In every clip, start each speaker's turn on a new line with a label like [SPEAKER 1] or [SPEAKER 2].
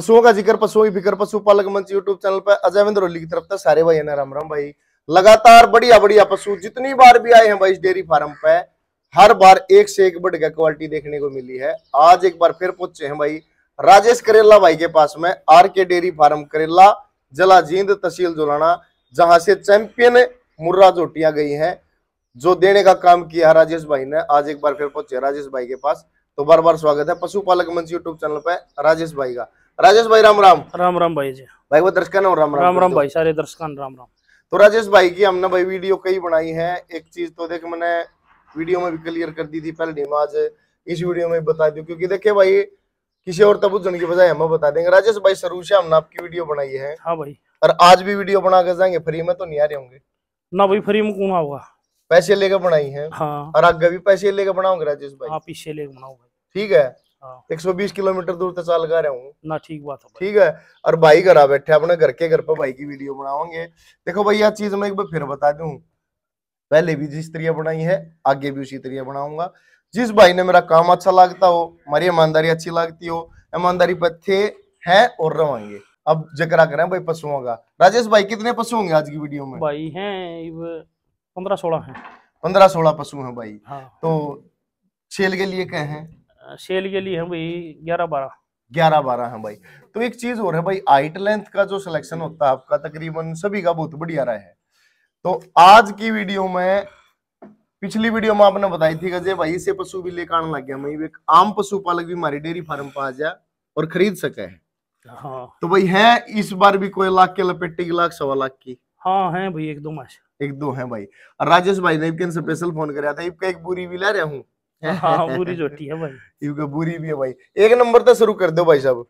[SPEAKER 1] पशुओं का जिक्र पशुओं की फिक्र पशुपालक मंच यूट्यूब चैनल पर अजय ओली की तरफ से सारे भाई ना राम राम भाई लगातार बढ़िया बढ़िया पशु जितनी बार भी आए हैं भाई इस डेयरी फार्म पे हर बार एक से एक बढ़ क्वालिटी देखने को मिली है आज एक बार फिर पहुंचे हैं भाई राजेश करेला भाई के पास में आर के डेयरी फार्म करेला जला जींद तहसील जोलाना जहां से चैंपियन मुर्रा जोटियां गई हैं जो देने का काम किया राजेश भाई ने आज एक बार फिर पहुंचे राजेश भाई के पास तो बार बार स्वागत है पशुपालक मंच यूट्यूब चैनल पर राजेश भाई का राजेश भाई राम राम राम राम भाई जी भाई वो दर्शकान राम राम राम राम भाई सारे दर्शकान राम राम तो राजेश भाई की हमने भाई वीडियो कई बनाई है एक चीज तो देख मैंने वीडियो में भी क्लियर कर दी थी पहले नहीं आज इस वीडियो में बता दू क्योंकि देखे भाई किसी और तबुजन की बजाय हमें बता देंगे राजेश भाई सरू से हमने आपकी वीडियो बनाई है हाँ भाई और आज भी वीडियो बना कर जाएंगे फ्री में तो नहीं आ रहे होंगे ना भाई फ्री में कौन आऊंगा पैसे लेकर बनाई है हाँ। और आगे भी पैसे लेकर बनाओगे राजेश भाई हाँ पीछे लेकर बनाओगे ठीक है 120 हाँ। किलोमीटर दूर तक चाल कर रहा हूँ ना ठीक बात है ठीक है और भाई घर बैठे अपने घर के घर पर भाई की वीडियो बनाओगे देखो भाई यह चीज मैं एक बार फिर बता दू पहले भी जिस तरह बनाई है आगे भी उसी तरह बनाऊंगा जिस भाई ने मेरा काम अच्छा लगता हो मेरी ईमानदारी अच्छी लगती हो ईमानदारी पर थे हैं और रहेंगे अब जिक्रा करें भाई पशुओं का राजेश भाई कितने पशु होंगे आज की वीडियो में भाई हैं पंद्रह सोलह हैं पंद्रह सोलह पशु हैं भाई हाँ। तो छेल के लिए कहे हैं शेल के लिए है भाई ग्यारह बारह ग्यारह बारह है भाई तो एक चीज और है भाई आइट लेंथ का जो सिलेक्शन होता है आपका तकरीबन सभी का बहुत बढ़िया रहा है तो आज की वीडियो में पिछली वीडियो में आपने बताई थी गजे भाई से पशु भी लेकर आने लग गया एक आम पशुपालक भी हमारी डेयरी फार्म पर आ जाए और खरीद सके हाँ। तो भाई है इस बार भी कोई लाख के लपेटे की लाख सवा लाख की हाँ है भाई एक दो मास एक दो है भाई और राजेश भाई ने स्पेशल फोन कराया था एक बुरी भी ला रहा हूँ बुरी हाँ, झोटी है भाई इनका बुरी भी है भाई एक नंबर तो शुरू कर दो भाई साहब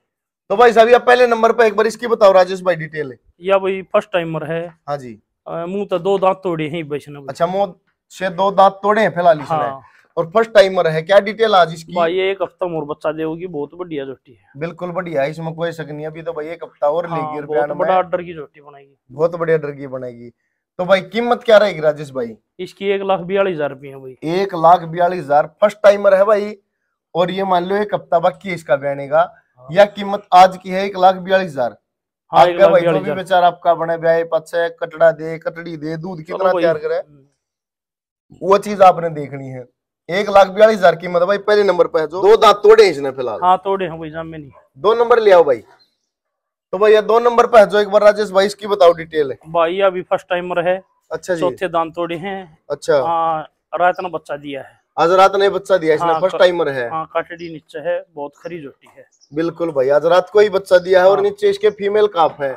[SPEAKER 1] तो भाई साहब आप पहले नंबर पर एक बार इसकी बताओ राजेश भाई डिटेल है या भाई फर्स्ट टाइमर है हाँ जी मुंह तो दो दांत तोड़े हैं वैष्णव अच्छा मुंह से दो दांत तोड़े हैं फिलहाल हाँ। और फर्स्ट टाइमर है क्या डिटेल आज इसकी भाई एक हफ्ता और बच्चा देगी बहुत बढ़िया जोटी है बिल्कुल बढ़िया इसमें कोई शक नहीं अभी तो भाई एक हफ्ता और हाँ, लेगी बहुत बड़ा डर की जोटी बनाएगी बहुत बढ़िया डर की बनाएगी तो भाई कीमत क्या रहेगी राजेश भाई इसकी एक लाख बयालीस हजार रुपये है भाई एक लाख बयालीस हजार फर्स्ट टाइमर है भाई और ये मान लो एक हफ्ता बाकी है इसका बहने का हाँ। या कीमत आज की है एक लाख बयालीस हजार हाँ, बेचारा आपका बने ब्याह पचे कटड़ा दे कटड़ी दे दूध कितना तैयार करे हम्म। वो चीज आपने देखनी है एक लाख बयालीस हजार कीमत भाई पहले नंबर पे है जो दो दांत तोड़े इसने फिलहाल हाँ तोड़े हैं भाई जाम में नहीं दो नंबर ले आओ भाई तो भैया दो नंबर पे है जो एक बार राजेश भाई इसकी बताओ डिटेल है भाई अभी फर्स्ट टाइमर है अच्छा जी चौथे दान तोड़े हैं अच्छा हाँ, रात ने बच्चा दिया है आज रात ने बच्चा दिया इसने फर्स्ट हाँ, टाइमर है हाँ, काटड़ी नीचे है बहुत खरी जोटी है बिल्कुल भाई आज रात को ही बच्चा दिया है और हाँ। नीचे इसके फीमेल काफ है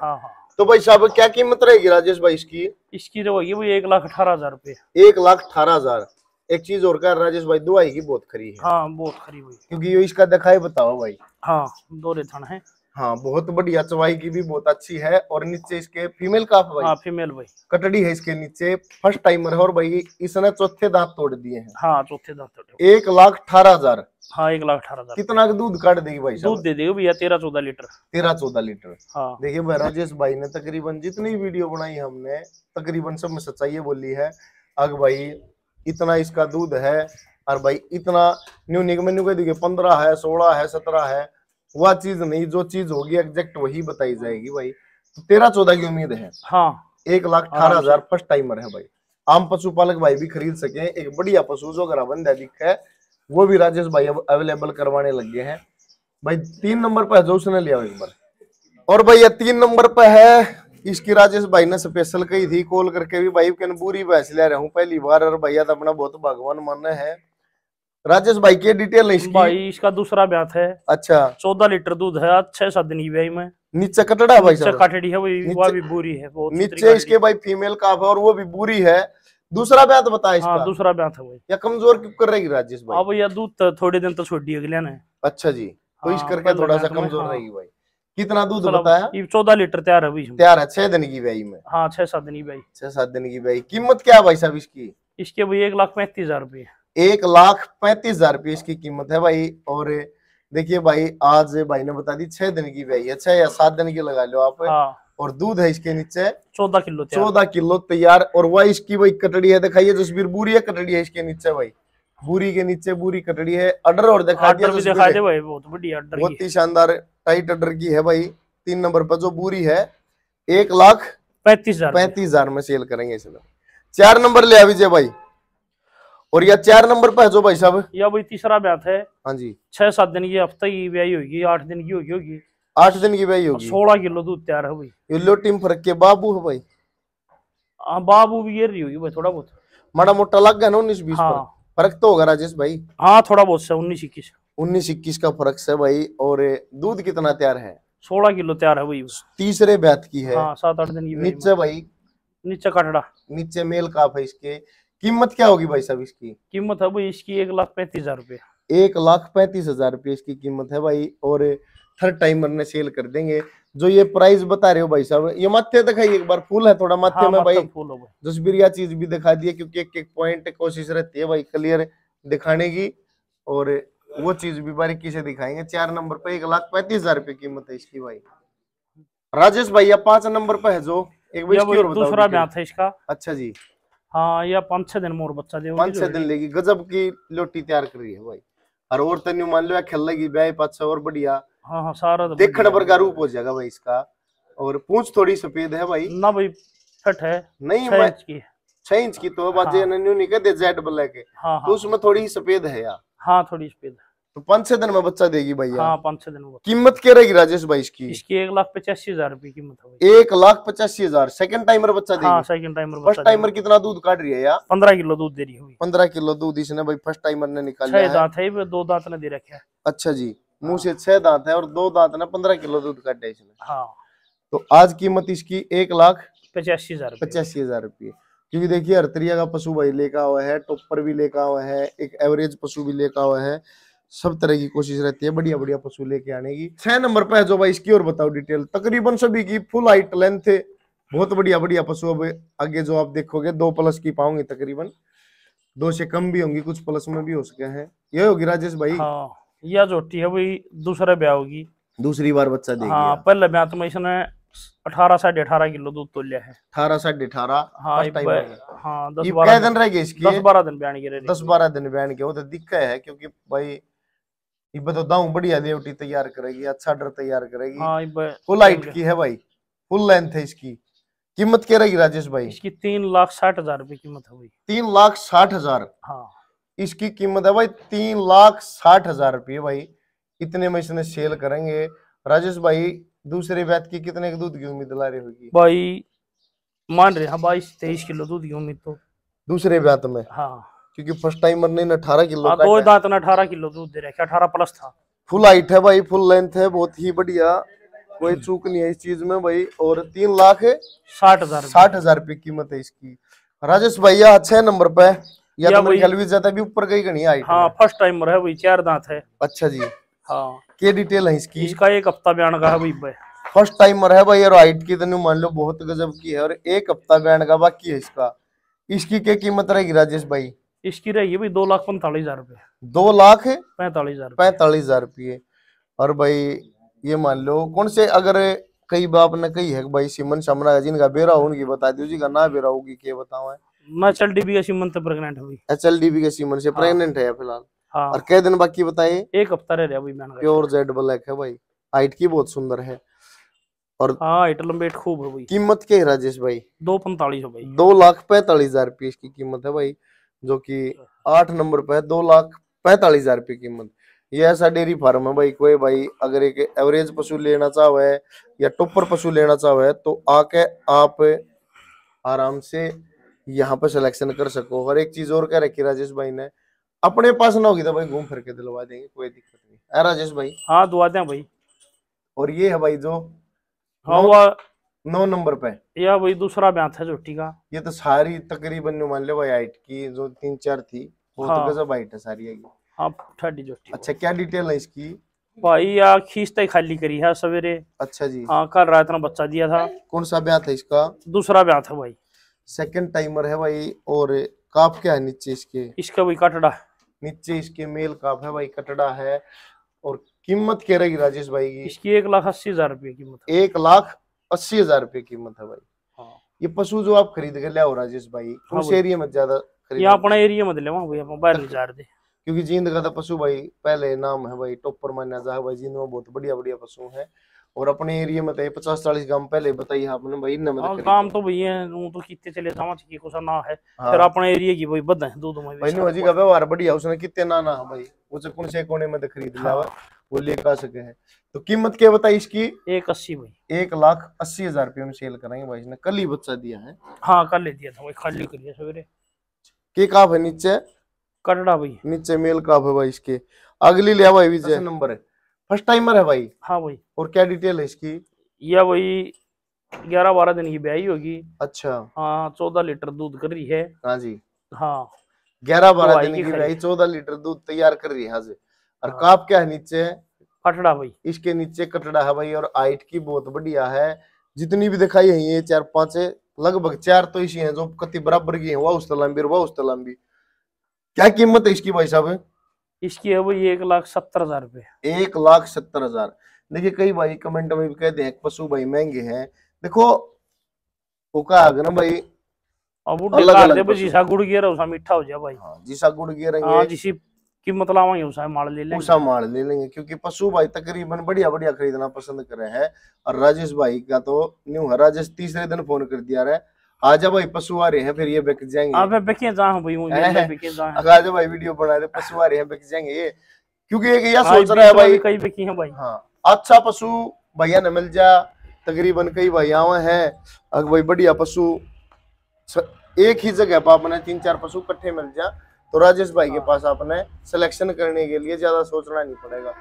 [SPEAKER 1] तो भाई साहब क्या कीमत रहेगी राजेश भाई इसकी इसकी तो होगी वो एक लाख अठारह हजार रूपए एक लाख अठारह हजार एक चीज और कर राजेश भाई दुआई की बहुत खरी है हाँ बहुत खरी हुई क्योंकि ये इसका दिखाई बताओ भाई हाँ दो रेथन है हाँ बहुत बढ़िया चवाई की भी बहुत अच्छी है और नीचे इसके फीमेल का भाई हाँ फीमेल भाई कटड़ी है इसके नीचे फर्स्ट टाइमर है और भाई इसने चौथे दांत तोड़ दिए हैं हाँ चौथे दांत तोड़े एक लाख अठारह हजार हाँ एक लाख अठारह हजार कितना दूध काट देगी भाई दूध दे देगी भैया तेरह चौदह लीटर तेरह चौदह लीटर हाँ देखिये भाई राजेश भाई ने तकरीबन जितनी वीडियो बनाई हमने तकरीबन सब में सच्चाई बोली है अग भाई इतना इसका दूध है और भाई इतना न्यू निगम न्यू कह देखिए पंद्रह है सोलह है सत्रह है वह चीज नहीं जो चीज होगी एग्जैक्ट वही बताई जाएगी भाई तो तेरह चौदह की उम्मीद है हाँ एक लाख अठारह हजार फर्स्ट टाइमर है भाई आम पशुपालक भाई भी खरीद सके एक बढ़िया पशु जो ग्राबंद अधिक है वो भी राजेश भाई अवेलेबल करवाने लगे हैं भाई तीन नंबर पर है जो उसने लिया एक बार और भाई ये तीन नंबर पर है इसकी राजेश भाई ने स्पेशल कही थी कॉल करके भी भाई बुरी भैंस ले रहा हूँ पहली बार और भैया तो अपना बहुत भगवान मानना है राजेश भाई की डिटेल है इसकी भाई इसका दूसरा ब्यात है अच्छा चौदह लीटर दूध है अच्छा सा दिन भाई में नीचे कटड़ा भाई नीचे कटड़ी है वो भी बुरी है नीचे इसके भाई फीमेल काफ है और वो भी बुरी है दूसरा ब्यात बताए हाँ, दूसरा ब्यात है भाई या कमजोर क्यों कर रहेगी राजेश भाई अब हाँ यह दूध तो थोड़े दिन तो छोड़ दिया अगले अच्छा जी तो हाँ, इस करके थोड़ा सा कमजोर हाँ। रहेगी भाई कितना दूध मतलब बताया चौदह लीटर तैयार है तैयार है छह दिन की ब्याई में हाँ छह सात दिन की ब्याई छह सात दिन की ब्याई कीमत क्या भाई साहब इसकी इसके भाई एक लाख पैंतीस हजार रुपये एक लाख पैंतीस हजार रुपये इसकी कीमत है भाई और देखिए भाई आज भाई ने बता दी छह दिन की भाई है छह या सात दिन की लगा लो आप हाँ। और दूध है इसके नीचे चौदह किलो चौदह किलो तैयार और वह इसकी भाई कटड़ी है दिखाइए जो बुरी है कटड़ी है इसके नीचे भाई बुरी के नीचे बुरी कटड़ी है अडर और दिखा दिया बहुत ही शानदार टाइट अडर की है भाई तीन नंबर पर जो बुरी है एक लाख पैंतीस हजार पैंतीस हजार में सेल करेंगे चार नंबर ले आ विजय भाई
[SPEAKER 2] और यह चार नंबर पर है जो
[SPEAKER 1] भाई साहब यह भाई तीसरा ब्यात है हाँ जी छह सात दिन की हफ्ते ही ब्याई होगी आठ दिन की होगी होगी आठ दिन की ब्याई होगी सोलह किलो दूध तैयार है भाई ये लो टीम फरक के बाबू है भाई हाँ बाबू भी ये रही होगी भाई थोड़ा बहुत माड़ा मोटा लग गया ना उन्नीस बीस हाँ। फर्क तो होगा राजेश भाई हाँ थोड़ा बहुत सा उन्नीस इक्कीस उन्नीस इक्कीस का फर्क है भाई और दूध कितना तैयार है सोलह किलो तैयार है भाई तीसरे बैत की है हाँ, सात आठ दिन की नीचे भाई नीचे कटड़ा नीचे मेल काफ है इसके कीमत क्या होगी भाई साहब इसकी कीमत है भाई इसकी एक लाख पैंतीस हजार रुपये एक लाख पैंतीस हजार रुपये इसकी कीमत है भाई और थर्ड टाइमर ने सेल कर देंगे जो ये प्राइस बता रहे हो भाई साहब ये माथे दिखाई एक बार फूल है थोड़ा माथे हाँ, में भाई जसबिरिया चीज भी दिखा दिए क्योंकि एक एक पॉइंट कोशिश रहती है भाई क्लियर दिखाने की और वो चीज भी बारीकी से दिखाएंगे चार नंबर पे एक लाख पैंतीस हजार रुपये कीमत है इसकी भाई राजेश भाई पांच नंबर पे है जो एक बार दूसरा था इसका अच्छा जी हाँ या पांच छह दिन मोर बच्चा देगी पांच छह दिन लेगी गजब की लोटी तैयार कर रही है भाई और और तेन तो मान लो खेल लगी ब्याह पाछा और बढ़िया हाँ हाँ सारा तो देखने पर का रूप हो जाएगा भाई इसका और पूछ थोड़ी सफेद है भाई ना भाई फट है नहीं छह इंच की छह इंच की तो बाजे हाँ। नहीं कहते जेड ब्लैक है हाँ, तो हाँ, तो उसमें थोड़ी सफेद है यार हाँ थोड़ी सफेद तो पांच छह दिन में बच्चा देगी भाई हाँ पांच छह दिन में कीमत क्या रहेगी राजेश भाई इसकी इसकी एक लाख पचासी हजार रुपए कीमत एक लाख पचासी हजार सेकंड टाइमर बच्चा हाँ, देगी हाँ, सेकंड टाइमर फर्स्ट टाइमर कितना दूध काट रही है यार पंद्रह किलो दूध दे रही हूँ पंद्रह किलो दूध इसने भाई फर्स्ट टाइमर ने निकाला छह दांत है दो दांत ने दे रखे अच्छा जी मुंह से छह दांत है और दो दांत ने पंद्रह किलो दूध काटे इसने हाँ। तो आज कीमत इसकी एक लाख पचासी हजार पचासी हजार रुपये क्योंकि देखिए हरतरिया का पशु भाई लेकर हुआ है टोपर भी लेकर हुआ है एक एवरेज पशु भी लेकर हुआ है सब तरह की कोशिश रहती है बढ़िया बढ़िया पशु लेके आने की छह नंबर पे है जो भाई इसकी और बताओ डिटेल तकरीबन सभी की फुल हाइट लेंथ है बहुत बढ़िया बढ़िया पशु अब आगे जो आप देखोगे दो प्लस की पाओगे तकरीबन दो से कम भी होंगी कुछ प्लस में भी हो सके हैं ये होगी राजेश भाई हाँ यह जोटी है भाई दूसरा ब्याह होगी दूसरी बार बच्चा देगी हाँ पहले ब्याह तो मैं इसने अठारह साढ़े अठारह किलो दूध तो लिया है अठारह साढ़े अठारह हाँ, हाँ दस बारह दिन रह गए इसकी दस बारह दिन के दस बारह दिन बयान के वो तो दिक्कत है क्योंकि भाई इब तो दाऊ बढ़िया देवटी तैयार करेगी अच्छा डर तैयार करेगी हाँ फुल हाइट की है भाई फुल लेंथ है इसकी कीमत क्या रहेगी राजेश भाई इसकी तीन लाख साठ हजार रुपए कीमत है भाई तीन लाख साठ हजार हाँ इसकी कीमत है भाई तीन लाख साठ हजार रुपये भाई इतने में इसने सेल करेंगे राजेश भाई दूसरे बैत की कितने के दूध की उम्मीद ला रही होगी भाई मान रहे हैं बाईस हाँ तेईस किलो दूध की उम्मीद तो दूसरे बैत में हाँ क्योंकि फर्स्ट टाइमर ने अठारह किलो हाँ, दो दांत ने अठारह किलो दूध दे रखे अठारह प्लस था फुल हाइट है भाई फुल लेंथ है बहुत ही बढ़िया कोई हम्म। चूक नहीं है इस चीज में भाई और तीन लाख साठ हजार साठ हजार रुपये कीमत है इसकी राजेश भैया अच्छा है नंबर पे या, या तो मेरे ज्यादा भी ऊपर गई गणी आई हाँ फर्स्ट टाइम है भाई चार दांत है अच्छा जी हाँ क्या डिटेल है इसकी इसका एक हफ्ता बयान का है भाई फर्स्ट टाइमर है भाई और हाइट की तो मान लो बहुत गजब की है और एक हफ्ता बयान का बाकी है इसका इसकी क्या कीमत रहेगी राजेश भाई इसकी रही भाई दो लाख पैंतालीस हजार रुपये दो लाख पैंतालीस हजार पैंतालीस हजार रुपये और भाई ये मान लो कौन से अगर कई बाप ने कही है भाई सिमन समरा जिनका बेरा उनकी बता जी का ना बेरा होगी क्या बताओ एच एल का से प्रेगनेंट हुई एच एल से प्रेगनेंट हाँ। है फिलहाल हाँ। और कई दिन बाकी बताए एक हफ्ता रह गया प्योर जेड ब्लैक है भाई हाइट की बहुत सुंदर है और हाँ खूब है भाई कीमत क्या है राजेश भाई दो पैंतालीस भाई दो लाख पैंतालीस हजार रुपये इसकी कीमत है भाई जो कि आठ नंबर पे दो लाख पैतालीस हजार रुपये कीमत ये ऐसा डेयरी फार्म है भाई कोई भाई अगर एक एवरेज पशु लेना चाहे या टोपर पशु लेना चाहे तो आके आप आराम से यहाँ पर सिलेक्शन कर सको और एक चीज और क्या रखी राजेश भाई ने अपने पास ना होगी तो भाई घूम फिर के दिलवा देंगे कोई दिक्कत नहीं है राजेश भाई हाँ दुआ दें भाई और ये है भाई जो हाँ नौ नंबर पे या वही दूसरा ब्याह था जोटी का ये तो सारी तकरीबन मान लो वही हाइट की जो तीन चार थी वो तो हाँ, तो गजब हाइट है सारी आप ठाडी झोटी अच्छा क्या डिटेल है इसकी भाई या खींचते तो खाली करी है सवेरे अच्छा जी हाँ कल रात ना बच्चा दिया था कौन सा ब्याह था इसका दूसरा ब्याह था भाई सेकंड टाइमर है भाई और काप क्या है नीचे इसके इसका भाई कटड़ा नीचे इसके मेल काप है भाई कटड़ा है और कीमत कह रही राजेश भाई की इसकी एक लाख अस्सी हजार रुपये कीमत एक लाख अस्सी हजार रुपये कीमत है भाई हाँ। ये पशु जो आप खरीद के लिया हो राजेश भाई हाँ उस एरिया में ज्यादा यहाँ अपना एरिया मत ले भाई अपन बाहर नहीं जा रहे क्योंकि जींद का तो पशु भाई पहले नाम है भाई टॉपर माना जा भाई जींद में बहुत बढ़िया बढ़िया पशु है और अपने एरिया में तो पचास चालीस गांव पहले बताइए आपने भाई ना मतलब काम तो भैया है तो कितने चले जावा की कुछ ना है हाँ। फिर अपने एरिया की भाई बद है दूध में भाई जी का व्यवहार बढ़िया उसने कितने ना ना भाई उसे कौन से कोने में तो खरीद लिया हाँ। वो लेकर आ सके है तो कीमत क्या बताई इसकी एक अस्सी भाई एक लाख अस्सी हजार रुपये में सेल कराएंगे भाई इसने कल ही बच्चा दिया है हाँ कल ही दिया था भाई खाली कर दिया सवेरे के काफ है नीचे कटड़ा भाई नीचे मेल काफ है भाई इसके अगली लिया भाई विजय नंबर है फर्स्ट टाइमर है भाई हाँ भाई और क्या डिटेल है इसकी यह भाई ग्यारह बारह दिन की ब्याई होगी अच्छा हाँ चौदह लीटर दूध कर रही है हाँ जी हाँ ग्यारह बारह तो दिन की ब्याई चौदह लीटर दूध तैयार कर रही है हाँ जी और हाँ। काप क्या है नीचे फटड़ा भाई इसके नीचे कटड़ा है भाई और आइट की बहुत बढ़िया है जितनी भी दिखाई है ये चार पांच लगभग चार तो इसी हैं जो कति बराबर की है वह उस तलाम्बी भी वाह उस तलाम क्या कीमत है इसकी भाई साहब इसकी है वो एक लाख सत्तर हजार रुपये एक लाख सत्तर हजार देखिये कई भाई कमेंट में भी कहते हैं पशु भाई महंगे है देखो वो कहा ना भाई अब अलग अलग जीसा गुड़ गियर मीठा हो जाए भाई हाँ, जीसा गुड़ गेरा हाँ, जिसी कीमत लावा उसा माल ले लेंगे उसा माल ले लेंगे क्योंकि पशु भाई तकरीबन बढ़िया बढ़िया खरीदना पसंद कर रहे हैं और राजेश भाई का तो न्यू है राजेश तीसरे दिन फोन कर दिया रहे है आजा भाई पशु आ रहे हैं फिर ये बिक जाएंगे आप बिक जाओ भाई मुझे बिक आजा भाई वीडियो बना रहे पशु आ रहे हैं बिक जाएंगे ये
[SPEAKER 2] क्योंकि एक यह सोच रहा है भाई कई
[SPEAKER 1] बिकी है भाई हां अच्छा पशु भैया ने मिल जा तकरीबन कई भाई आवे हैं अब भाई बढ़िया पशु एक ही जगह पर अपने तीन चार पशु इकट्ठे मिल जाए तो राजेश भाई के हाँ। पास आपने सिलेक्शन करने के लिए ज्यादा सोचना नहीं पड़ेगा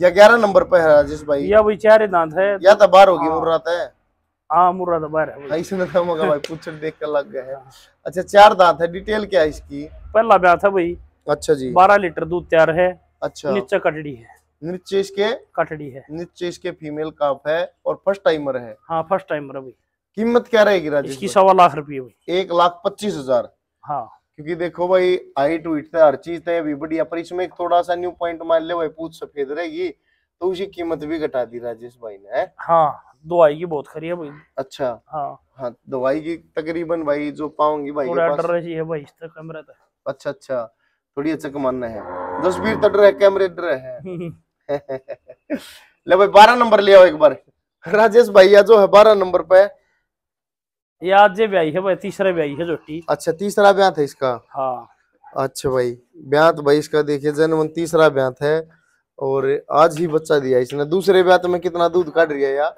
[SPEAKER 1] या ग्यारह नंबर पे है राजेश भाई या भाई चार दांत है या तो, तो बार होगी हाँ। मुर्रात है हाँ मुर्रा तो बार है इसने तो भाई पूछ देख कर लग गए अच्छा चार दांत है डिटेल क्या है इसकी पहला ब्याह था भाई अच्छा जी बारह लीटर दूध तैयार है अच्छा नीचे कटड़ी है नीचे इसके कटड़ी है नीचे इसके फीमेल काफ है और फर्स्ट टाइमर है हाँ फर्स्ट टाइमर है भाई कीमत क्या रहेगी राजेश इसकी सवा लाख रुपये एक लाख पच्चीस हजार हाँ क्योंकि देखो भाई आई ट्वीट इट हर चीज तय अभी बढ़िया पर इसमें एक थोड़ा सा न्यू पॉइंट मान ले भाई पूछ सफेद रहेगी तो उसी कीमत भी घटा दी राजेश भाई ने हाँ दवाई की बहुत खरी है भाई अच्छा हाँ हाँ दवाई की तकरीबन भाई जो पाऊंगी भाई थोड़ा डर रही है भाई इस तरह कैमरा था अच्छा अच्छा थोड़ी अच्छा कमाना है जसबीर तो डर है कैमरे डर है ले भाई बारह नंबर ले आओ एक बार राजेश भाई जो है बारह नंबर पे ये आज जे ब्याई है भाई तीसरा ब्याई है जोटी अच्छा तीसरा ब्याह था इसका हाँ अच्छा भाई ब्याह तो भाई इसका देखिए जन्म तीसरा ब्याह है और आज ही बच्चा दिया इसने दूसरे ब्याह तो में कितना दूध काट रही है यार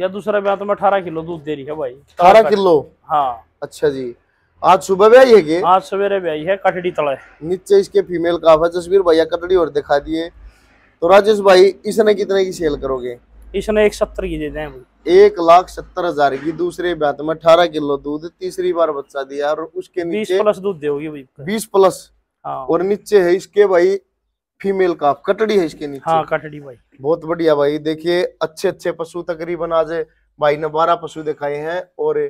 [SPEAKER 1] या दूसरा ब्याह तो में अठारह किलो दूध दे रही है भाई अठारह किलो हाँ अच्छा जी आज सुबह ब्याई है आज सवेरे ब्याई है कटड़ी तले नीचे इसके फीमेल काफ है जसवीर भैया कटड़ी और दिखा दिए तो राजेश भाई इसने कितने की सेल करोगे इसने एक सत्तर की दे दें एक लाख सत्तर हजार की दूसरे बात में अठारह किलो दूध तीसरी बार बच्चा दिया और उसके नीचे बीस प्लस दूध देगी बीस प्लस और नीचे है इसके भाई फीमेल का कटड़ी है इसके नीचे हाँ, कटड़ी भाई बहुत बढ़िया भाई देखिए अच्छे अच्छे पशु तकरीबन आज भाई ने बारह पशु दिखाए हैं और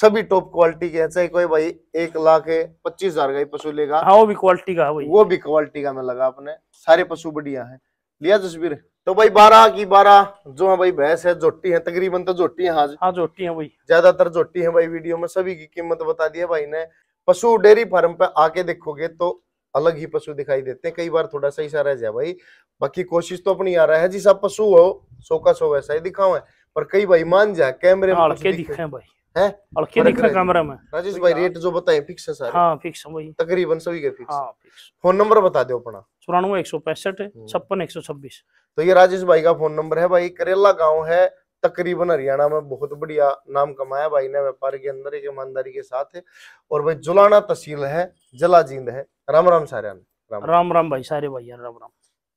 [SPEAKER 1] सभी टॉप क्वालिटी के हैं चाहे कोई भाई एक लाख पच्चीस हजार का पशु लेगा हाँ, वो भी क्वालिटी का भाई वो भी क्वालिटी का मैं लगा अपने सारे पशु बढ़िया है लिया तस्वीर तो भाई बारह की बारह जो है भाई भैंस है जोटी है तकरीबन तो जोटी है हाँ जोटी हाँ, है भाई ज्यादातर जोटी है भाई वीडियो में सभी की कीमत बता दी भाई ने पशु डेयरी फार्म पे आके देखोगे तो अलग ही पशु दिखाई देते हैं कई बार थोड़ा सा रह जाए भाई बाकी कोशिश तो अपनी आ रहा है सब पशु हो सो का सो वैसा ही दिखाओ है पर कई भाई मान जाए कैमरे में हाँ, दिखे भाई है में राजेश भाई रेट जो बताए फिक्स है सारे हाँ, फिक्स है भाई तकरीबन सभी के फिक्स हाँ, फोन नंबर बता दो अपना चौरानवे एक सौ पैंसठ हम्म। छप्पन एक सौ छब्बीस तो ये राजेश भाई का फोन नंबर है भाई करेला गाँव है तकरीबन हरियाणा में बहुत बढ़िया नाम कमाया भाई ने व्यापार के अंदर एक ईमानदारी के साथ है और भाई जुलाना तहसील है जलाजींद है राम राम सारे राम राम भाई सारे भाई राम राम